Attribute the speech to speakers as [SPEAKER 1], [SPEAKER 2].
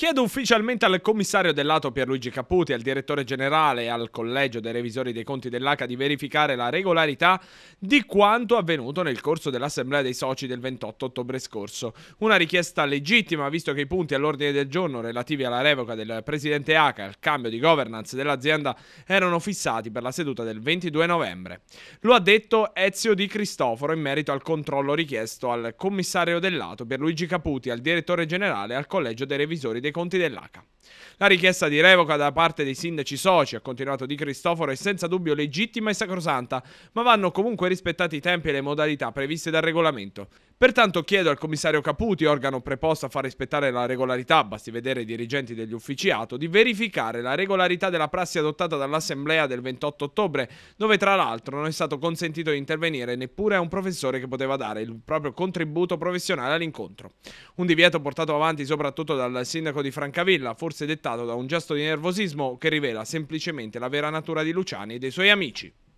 [SPEAKER 1] Chiedo ufficialmente al commissario del lato Pierluigi Caputi, al direttore generale e al collegio dei revisori dei conti dell'ACA di verificare la regolarità di quanto avvenuto nel corso dell'assemblea dei soci del 28 ottobre scorso. Una richiesta legittima visto che i punti all'ordine del giorno relativi alla revoca del presidente ACA e al cambio di governance dell'azienda erano fissati per la seduta del 22 novembre. Lo ha detto Ezio Di Cristoforo in merito al controllo richiesto al commissario del lato Pierluigi Caputi, al direttore generale e al collegio dei revisori dei dei conti dell'ACA. La richiesta di revoca da parte dei sindaci soci, ha continuato Di Cristoforo, è senza dubbio legittima e sacrosanta, ma vanno comunque rispettati i tempi e le modalità previste dal regolamento. Pertanto chiedo al commissario Caputi, organo preposto a far rispettare la regolarità, basti vedere i dirigenti degli uffici ATO, di verificare la regolarità della prassi adottata dall'Assemblea del 28 ottobre, dove tra l'altro non è stato consentito di intervenire neppure a un professore che poteva dare il proprio contributo professionale all'incontro. Un divieto portato avanti soprattutto dal sindaco di Francavilla, forse dettato da un gesto di nervosismo che rivela semplicemente la vera natura di Luciani e dei suoi amici.